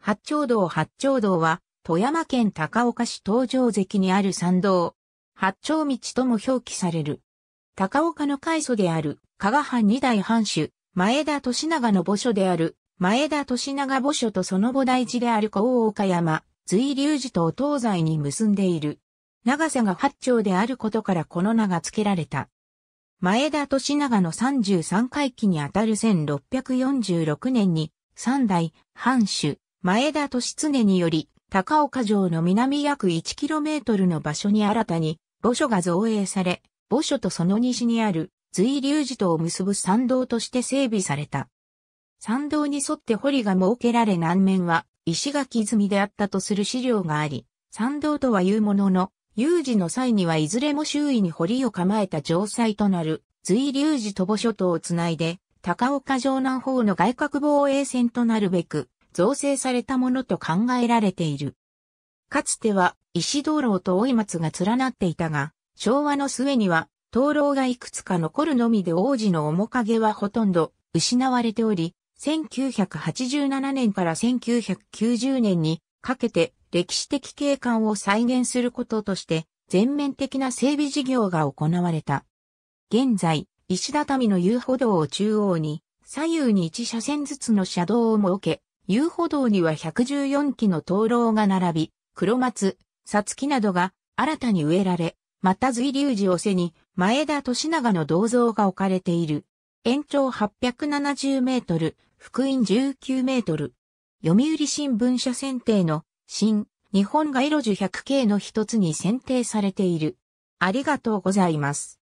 八丁道八丁道は、富山県高岡市東城関にある参道。八丁道とも表記される。高岡の開祖である、加賀藩二代藩主、前田利長の墓所である、前田利長墓所とその菩提寺である高岡山、随流寺と東西に結んでいる。長さが八丁であることからこの名が付けられた。前田利長の33回忌にあたる1646年に、三代、藩主、前田利常により、高岡城の南約 1km の場所に新たに、墓所が造営され、墓所とその西にある、随流寺とを結ぶ参道として整備された。参道に沿って堀が設けられ南面は、石垣積みであったとする資料があり、参道とは言うものの、有事の際にはいずれも周囲に堀を構えた城塞となる、随流寺と墓所とをつないで、高岡城南方の外郭防衛線となるべく、造成されたものと考えられている。かつては石灯籠と追松が連なっていたが、昭和の末には灯籠がいくつか残るのみで王子の面影はほとんど失われており、1987年から1990年にかけて歴史的景観を再現することとして全面的な整備事業が行われた。現在、石畳の遊歩道を中央に左右に一車線ずつの車道を設け、遊歩道には114基の灯籠が並び、黒松、さつきなどが新たに植えられ、また随流寺を背に前田利長の銅像が置かれている。延長870メートル、福音19メートル。読売新聞社選定の新日本街路樹100系の一つに選定されている。ありがとうございます。